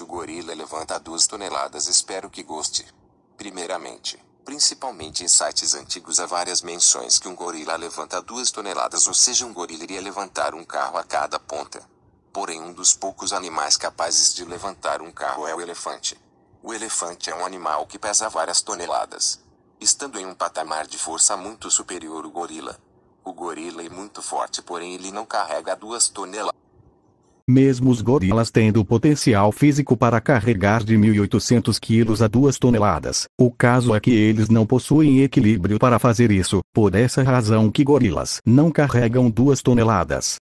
o Gorila levanta duas toneladas espero que goste. Primeiramente, principalmente em sites antigos há várias menções que um gorila levanta duas toneladas ou seja um gorila iria levantar um carro a cada ponta. Porém um dos poucos animais capazes de levantar um carro é o elefante. O elefante é um animal que pesa várias toneladas. Estando em um patamar de força muito superior ao gorila. O gorila é muito forte porém ele não carrega duas toneladas mesmo os gorilas tendo potencial físico para carregar de 1.800 quilos a 2 toneladas. O caso é que eles não possuem equilíbrio para fazer isso, por essa razão que gorilas não carregam 2 toneladas.